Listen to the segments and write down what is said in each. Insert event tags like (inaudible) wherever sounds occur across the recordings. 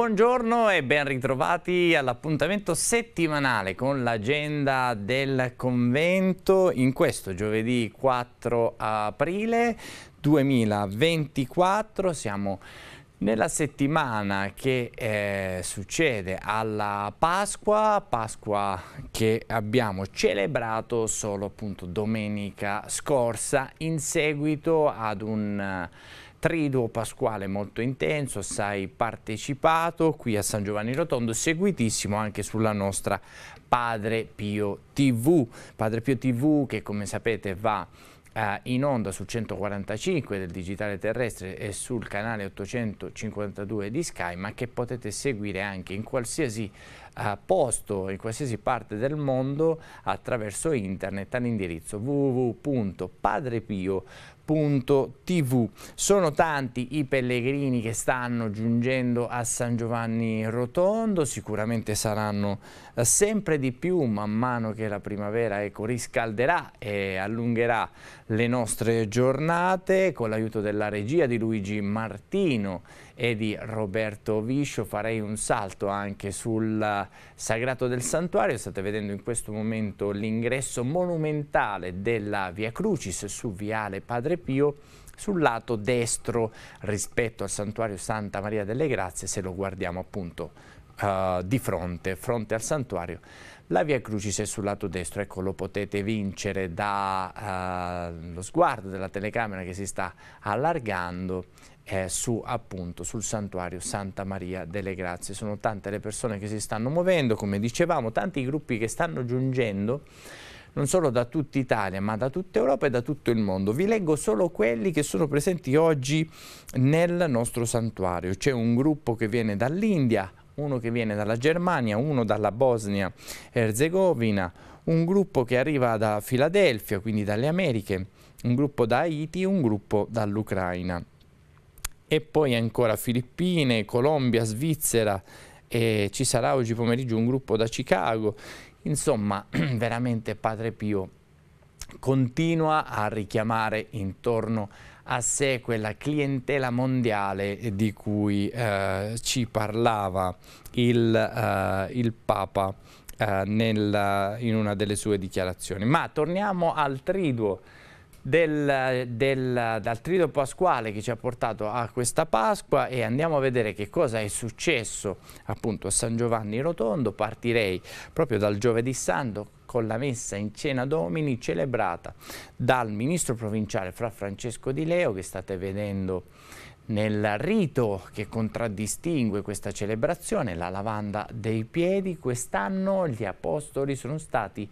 Buongiorno e ben ritrovati all'appuntamento settimanale con l'agenda del convento in questo giovedì 4 aprile 2024. Siamo nella settimana che eh, succede alla Pasqua, Pasqua che abbiamo celebrato solo appunto domenica scorsa in seguito ad un... Uh, triduo pasquale molto intenso, assai partecipato qui a San Giovanni Rotondo, seguitissimo anche sulla nostra Padre Pio TV. Padre Pio TV che come sapete va eh, in onda sul 145 del digitale terrestre e sul canale 852 di Sky ma che potete seguire anche in qualsiasi posto in qualsiasi parte del mondo attraverso internet all'indirizzo www.padrepio.tv. Sono tanti i pellegrini che stanno giungendo a San Giovanni Rotondo, sicuramente saranno eh, sempre di più man mano che la primavera ecco, riscalderà e allungherà le nostre giornate con l'aiuto della regia di Luigi Martino e di Roberto Viscio. Farei un salto anche sul Sagrato del Santuario, state vedendo in questo momento l'ingresso monumentale della Via Crucis su Viale Padre Pio sul lato destro rispetto al santuario Santa Maria delle Grazie se lo guardiamo appunto uh, di fronte, fronte al santuario la Via Crucis è sul lato destro, ecco lo potete vincere dallo eh, sguardo della telecamera che si sta allargando eh, su, appunto, sul santuario Santa Maria delle Grazie. Sono tante le persone che si stanno muovendo, come dicevamo, tanti gruppi che stanno giungendo non solo da tutta Italia ma da tutta Europa e da tutto il mondo. Vi leggo solo quelli che sono presenti oggi nel nostro santuario. C'è un gruppo che viene dall'India, uno che viene dalla Germania, uno dalla bosnia Erzegovina, un gruppo che arriva da Filadelfia, quindi dalle Americhe, un gruppo da Haiti, un gruppo dall'Ucraina. E poi ancora Filippine, Colombia, Svizzera, e ci sarà oggi pomeriggio un gruppo da Chicago. Insomma, (clears throat) veramente Padre Pio continua a richiamare intorno a a sé quella clientela mondiale di cui eh, ci parlava il, eh, il Papa eh, nel, in una delle sue dichiarazioni. Ma torniamo al triduo del, del, dal Trido Pasquale che ci ha portato a questa Pasqua e andiamo a vedere che cosa è successo appunto a San Giovanni Rotondo. Partirei proprio dal Giovedì Santo con la messa in cena domini celebrata dal ministro provinciale Fra Francesco Di Leo che state vedendo nel rito che contraddistingue questa celebrazione, la lavanda dei piedi, quest'anno gli apostoli sono stati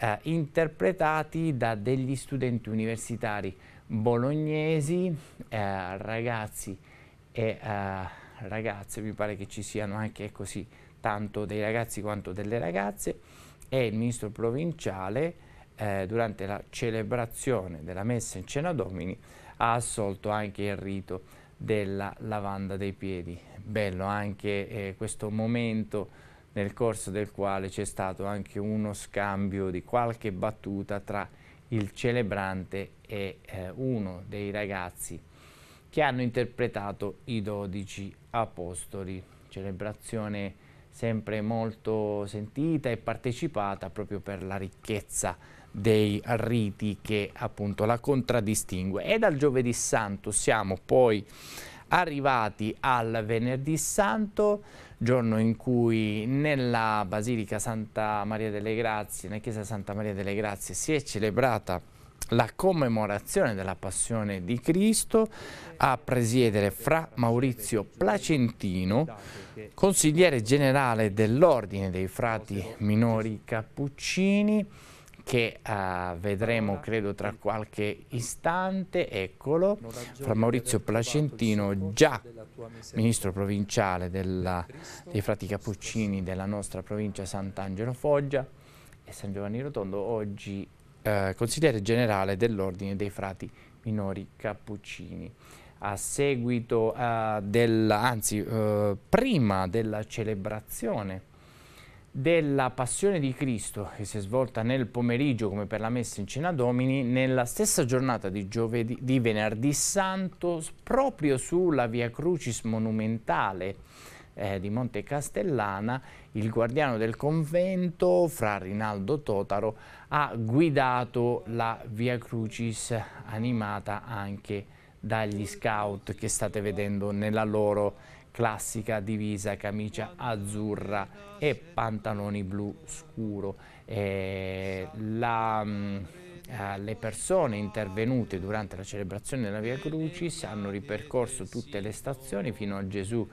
eh, interpretati da degli studenti universitari bolognesi, eh, ragazzi e eh, ragazze, mi pare che ci siano anche così ecco tanto dei ragazzi quanto delle ragazze, e il ministro provinciale eh, durante la celebrazione della messa in cena domini ha assolto anche il rito della lavanda dei piedi. Bello anche eh, questo momento nel corso del quale c'è stato anche uno scambio di qualche battuta tra il celebrante e eh, uno dei ragazzi che hanno interpretato i dodici apostoli, celebrazione sempre molto sentita e partecipata proprio per la ricchezza dei riti che appunto la contraddistingue. E dal giovedì santo siamo poi arrivati al venerdì santo, giorno in cui nella Basilica Santa Maria delle Grazie, nella chiesa Santa Maria delle Grazie si è celebrata la commemorazione della passione di Cristo a presiedere fra Maurizio Placentino, consigliere generale dell'Ordine dei Frati Minori Cappuccini, che uh, vedremo credo tra eh, qualche istante, eccolo, fra Maurizio Placentino, già ministro provinciale della, dei frati cappuccini della nostra provincia Sant'Angelo Foggia e San Giovanni Rotondo, oggi uh, consigliere generale dell'ordine dei frati minori cappuccini a seguito uh, del, anzi prima della celebrazione della passione di Cristo che si è svolta nel pomeriggio come per la messa in cena domini nella stessa giornata di, giovedì, di venerdì santo proprio sulla via crucis monumentale eh, di Monte Castellana il guardiano del convento fra Rinaldo Totaro ha guidato la via crucis animata anche dagli scout che state vedendo nella loro classica divisa, camicia azzurra e pantaloni blu scuro. Eh, la, mm, eh, le persone intervenute durante la celebrazione della Via Crucis hanno ripercorso tutte le stazioni fino a Gesù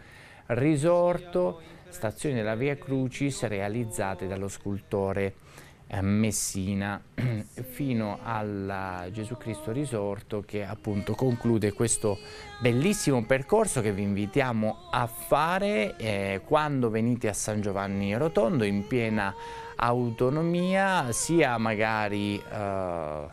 risorto, stazioni della Via Crucis realizzate dallo scultore Messina (clears throat) fino al Gesù Cristo risorto che appunto conclude questo bellissimo percorso che vi invitiamo a fare eh, quando venite a San Giovanni Rotondo in piena autonomia sia magari eh,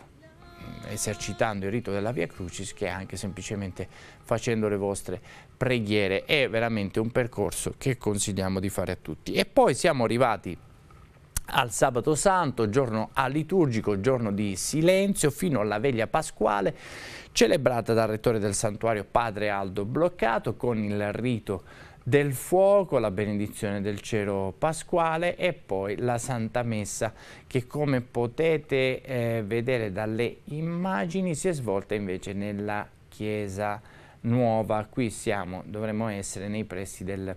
esercitando il rito della Via Crucis che anche semplicemente facendo le vostre preghiere è veramente un percorso che consigliamo di fare a tutti e poi siamo arrivati al sabato santo, giorno liturgico, giorno di silenzio, fino alla veglia pasquale, celebrata dal rettore del santuario Padre Aldo Bloccato con il rito del fuoco, la benedizione del cielo pasquale e poi la Santa Messa che come potete eh, vedere dalle immagini si è svolta invece nella chiesa nuova. Qui siamo, dovremmo essere nei pressi del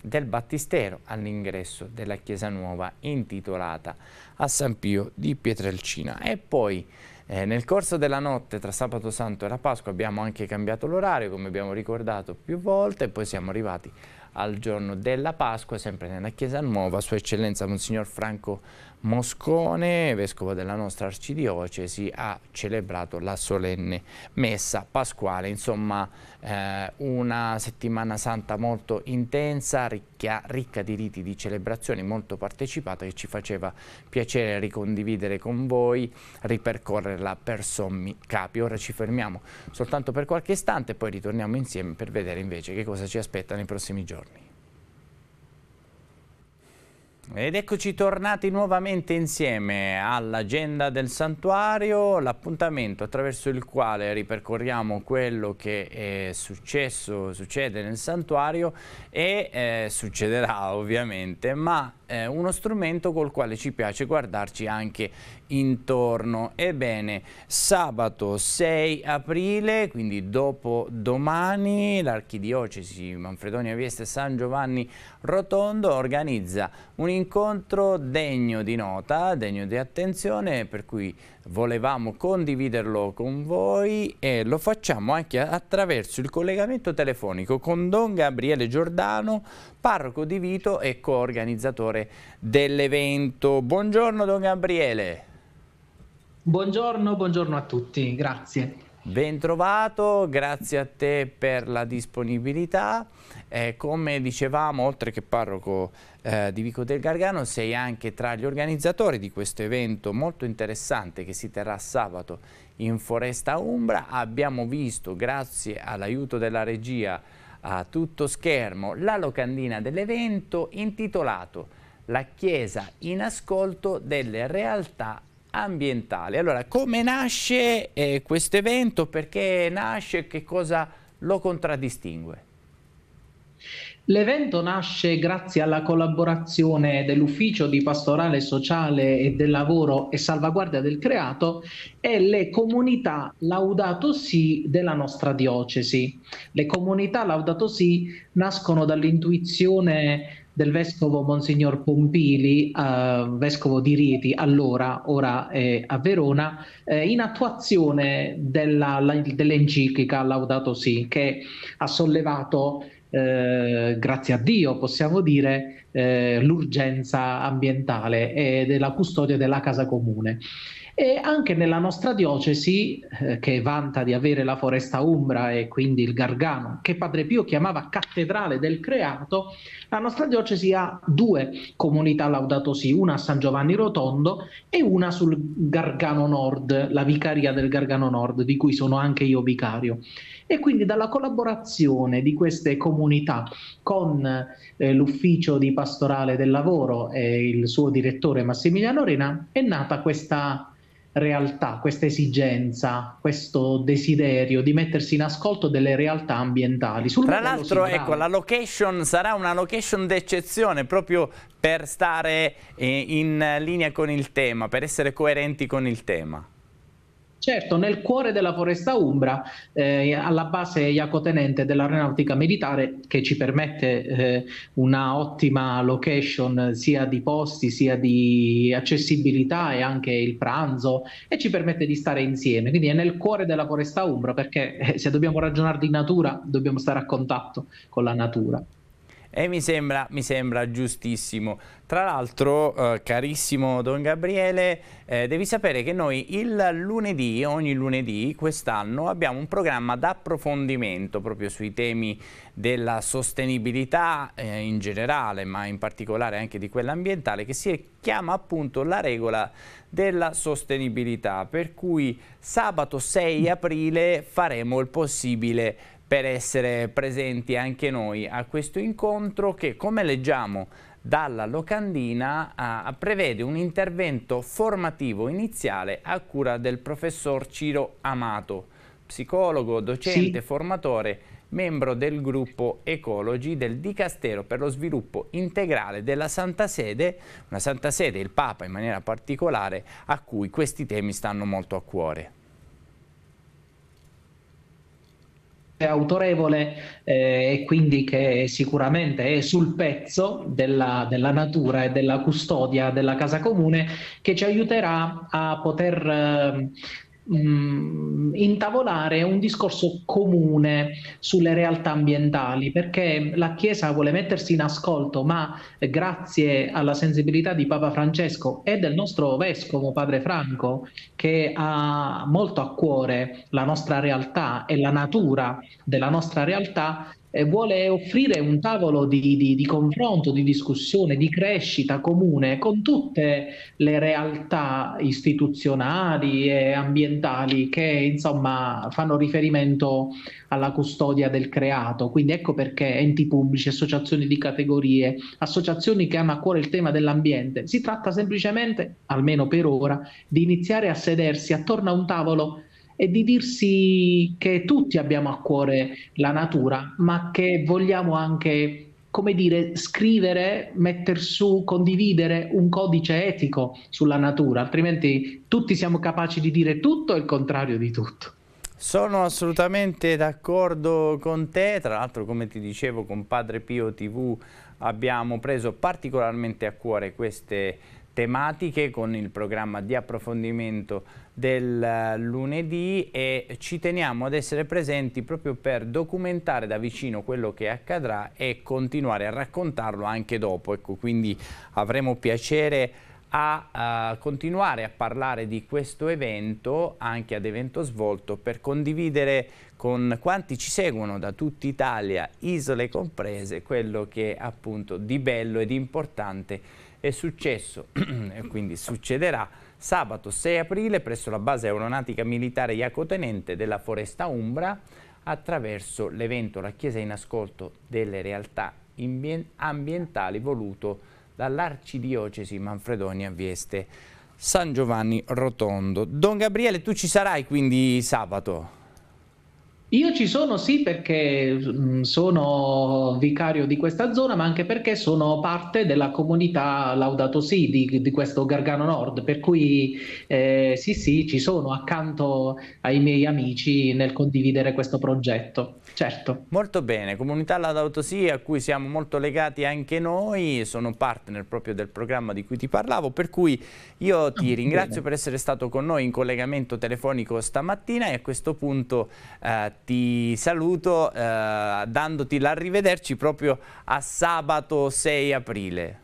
del battistero all'ingresso della chiesa nuova intitolata a San Pio di Pietrelcina e poi eh, nel corso della notte tra sabato santo e la Pasqua abbiamo anche cambiato l'orario come abbiamo ricordato più volte e poi siamo arrivati al giorno della Pasqua sempre nella chiesa nuova sua eccellenza Monsignor Franco Moscone, vescovo della nostra arcidiocesi, ha celebrato la solenne messa pasquale, insomma eh, una settimana santa molto intensa, ricca, ricca, di riti, di celebrazioni, molto partecipata che ci faceva piacere ricondividere con voi, ripercorrerla per sommi capi. Ora ci fermiamo soltanto per qualche istante e poi ritorniamo insieme per vedere invece che cosa ci aspetta nei prossimi giorni. Ed eccoci tornati nuovamente insieme all'agenda del santuario, l'appuntamento attraverso il quale ripercorriamo quello che è successo, succede nel santuario e eh, succederà ovviamente, ma eh, uno strumento col quale ci piace guardarci anche intorno. Ebbene, sabato 6 aprile, quindi dopo domani, l'archidiocesi Manfredonia Vieste San Giovanni Rotondo organizza un incontro degno di nota, degno di attenzione, per cui volevamo condividerlo con voi e lo facciamo anche attraverso il collegamento telefonico con Don Gabriele Giordano, parroco di Vito e coorganizzatore dell'evento. Buongiorno Don Gabriele. Buongiorno, buongiorno a tutti, grazie. Bentrovato, grazie a te per la disponibilità. Eh, come dicevamo, oltre che parroco eh, di Vico del Gargano, sei anche tra gli organizzatori di questo evento molto interessante che si terrà sabato in Foresta Umbra. Abbiamo visto, grazie all'aiuto della regia a tutto schermo, la locandina dell'evento intitolato La Chiesa in ascolto delle realtà ambientale. Allora, come nasce eh, questo evento? Perché nasce? Che cosa lo contraddistingue? L'evento nasce grazie alla collaborazione dell'Ufficio di Pastorale Sociale e del Lavoro e Salvaguardia del Creato e le comunità Laudato Si della nostra diocesi. Le comunità Laudato Si nascono dall'intuizione del vescovo Monsignor Pompili, eh, vescovo di Rieti allora, ora è a Verona, eh, in attuazione della, la, dell'enciclica Laudato Si, che ha sollevato, eh, grazie a Dio possiamo dire, eh, l'urgenza ambientale e della custodia della casa comune. E anche nella nostra diocesi, eh, che vanta di avere la foresta umbra e quindi il Gargano, che Padre Pio chiamava cattedrale del creato, la nostra diocesi ha due comunità Laudato Si, una a San Giovanni Rotondo e una sul Gargano Nord, la vicaria del Gargano Nord, di cui sono anche io vicario. E quindi dalla collaborazione di queste comunità con eh, l'ufficio di pastorale del lavoro e il suo direttore Massimiliano Rena è nata questa realtà, questa esigenza, questo desiderio di mettersi in ascolto delle realtà ambientali. Sul Tra l'altro, ecco, la location sarà una location d'eccezione proprio per stare eh, in linea con il tema, per essere coerenti con il tema. Certo, nel cuore della foresta umbra, eh, alla base Iacotenente dell'Aeronautica Militare, che ci permette eh, una ottima location sia di posti, sia di accessibilità e anche il pranzo, e ci permette di stare insieme. Quindi è nel cuore della foresta umbra, perché eh, se dobbiamo ragionare di natura, dobbiamo stare a contatto con la natura. E mi sembra, mi sembra giustissimo. Tra l'altro, eh, carissimo Don Gabriele, eh, devi sapere che noi il lunedì, ogni lunedì quest'anno, abbiamo un programma d'approfondimento proprio sui temi della sostenibilità eh, in generale, ma in particolare anche di quella ambientale, che si chiama appunto la regola della sostenibilità. Per cui sabato 6 aprile faremo il possibile per essere presenti anche noi a questo incontro che come leggiamo dalla locandina ah, prevede un intervento formativo iniziale a cura del professor Ciro Amato, psicologo, docente, sì. formatore, membro del gruppo Ecologi del Dicastero per lo sviluppo integrale della Santa Sede, una Santa Sede, il Papa in maniera particolare, a cui questi temi stanno molto a cuore. autorevole eh, e quindi che sicuramente è sul pezzo della, della, natura e della custodia della casa comune che ci aiuterà a poter eh, mh, mm, intavolare un discorso comune sulle realtà ambientali, perché la Chiesa vuole mettersi in ascolto, ma grazie alla sensibilità di Papa Francesco e del nostro vescovo Padre Franco, che ha molto a cuore la nostra realtà e la natura della nostra realtà, eh, vuole offrire un tavolo di, di, di, confronto, di discussione, di crescita comune con tutte le realtà istituzionali e ambientali che insomma fanno riferimento alla custodia del creato. Quindi ecco perché enti pubblici, associazioni di categorie, associazioni che hanno a cuore il tema dell'ambiente, si tratta semplicemente, almeno per ora, di iniziare a sedersi attorno a un tavolo e di dirsi che tutti abbiamo a cuore la natura, ma che vogliamo anche come dire, scrivere, mettere su, condividere un codice etico sulla natura, altrimenti tutti siamo capaci di dire tutto e il contrario di tutto. Sono assolutamente d'accordo con te, tra l'altro come ti dicevo con Padre Pio TV abbiamo preso particolarmente a cuore queste tematiche con il programma di approfondimento del eh, lunedì e ci teniamo ad essere presenti proprio per documentare da vicino quello che accadrà e continuare a raccontarlo anche dopo. Ecco, quindi avremo piacere a uh, continuare a parlare di questo evento anche ad evento svolto per condividere con quanti ci seguono da tutta Italia, isole comprese, quello che appunto di bello e di importante è successo (clears throat) e quindi succederà sabato 6 aprile presso la base aeronautica militare Iacotenente della Foresta Umbra attraverso l'evento La Chiesa in ascolto delle realtà ambientali voluto dall'arcidiocesi Manfredonia Vieste San Giovanni Rotondo. Don Gabriele, tu ci sarai quindi sabato? Io ci sono sì perché mm, sono vicario di questa zona, ma anche perché sono parte della comunità Laudato Si di, di questo Gargano Nord, per cui eh, sì sì, ci sono accanto ai miei amici nel condividere questo progetto, certo. Molto bene, comunità Laudato Si a cui siamo molto legati anche noi, sono partner proprio del programma di cui ti parlavo, per cui io ah, ti ah, ringrazio bene. per essere stato con noi in collegamento telefonico stamattina e a questo punto... Eh, ti saluto eh, dandoti l'arrivederci proprio a sabato 6 aprile.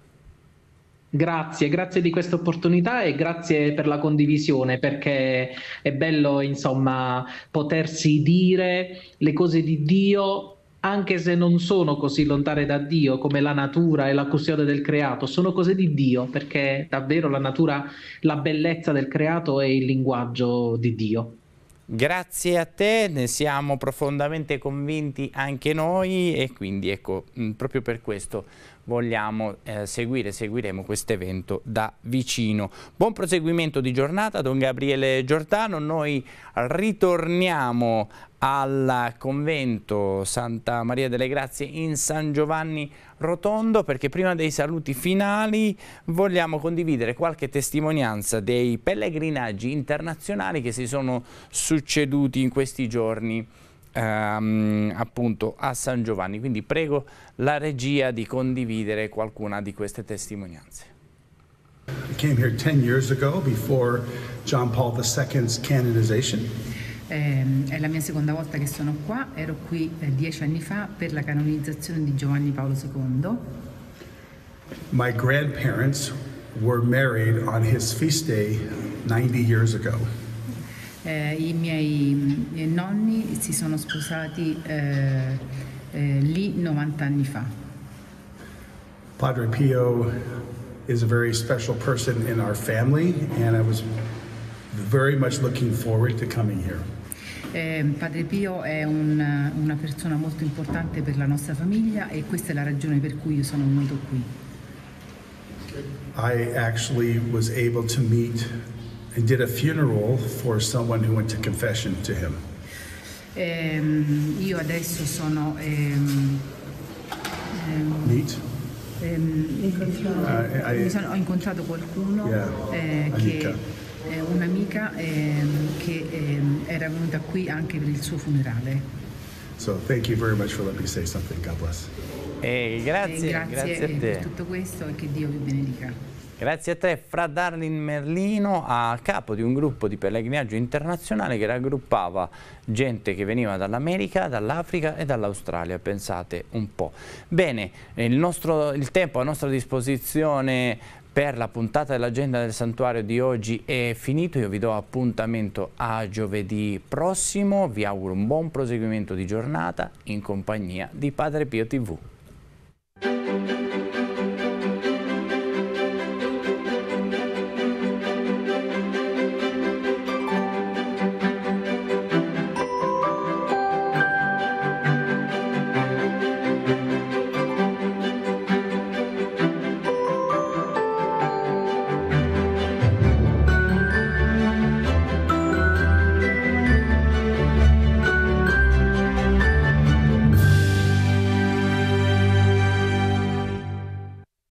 Grazie, grazie di questa opportunità e grazie per la condivisione perché è bello insomma potersi dire le cose di Dio anche se non sono così lontane da Dio come la natura e la custode del creato, sono cose di Dio perché davvero la natura, la bellezza del creato è il linguaggio di Dio. Grazie a te, ne siamo profondamente convinti anche noi e quindi ecco, mm, proprio per questo vogliamo eh, seguire, seguiremo questo evento da vicino. Buon proseguimento di giornata, Don Gabriele Giordano, noi ritorniamo al convento Santa Maria delle Grazie in San Giovanni Rotondo perché prima dei saluti finali vogliamo condividere qualche testimonianza dei pellegrinaggi internazionali che si sono succeduti in questi giorni ehm, appunto a San Giovanni. Quindi prego la regia di condividere qualcuna di queste testimonianze. I came here 10 years ago before John Paul II's canonization. Eh, è la mia seconda volta che sono qua, ero qui eh, dieci anni fa per la canonizzazione di Giovanni Paolo II. My grandparents were married on his feast day 90 years ago. Eh, I miei, miei nonni si sono sposati eh, eh, lì 90 anni fa. Padre Pio is a very special person in our family and I was very much looking forward to coming here. Eh, Padre Pio è un, una persona molto importante per la nostra famiglia e questa è la ragione per cui io sono venuto qui. I actually was able to meet and did a funeral for someone who went to confession to him. Eh, io adesso sono ehm, ehm, meet ehm, uh, I, ho incontrato qualcuno yeah, eh, che eh, un'amica ehm, che ehm, era venuta qui anche per il suo funerale. So thank you very much for letting me say something. God bless. Eh, grazie, eh, grazie, grazie, a eh, te. per tutto questo e che Dio vi benedica. Grazie a te, Fra Darlin Merlino, a capo di un gruppo di pellegrinaggio internazionale che raggruppava gente che veniva dall'America, dall'Africa e dall'Australia, pensate un po'. Bene, il, nostro, il tempo a nostra disposizione per la puntata dell'agenda del santuario di oggi è finito, io vi do appuntamento a giovedì prossimo, vi auguro un buon proseguimento di giornata in compagnia di Padre Pio TV.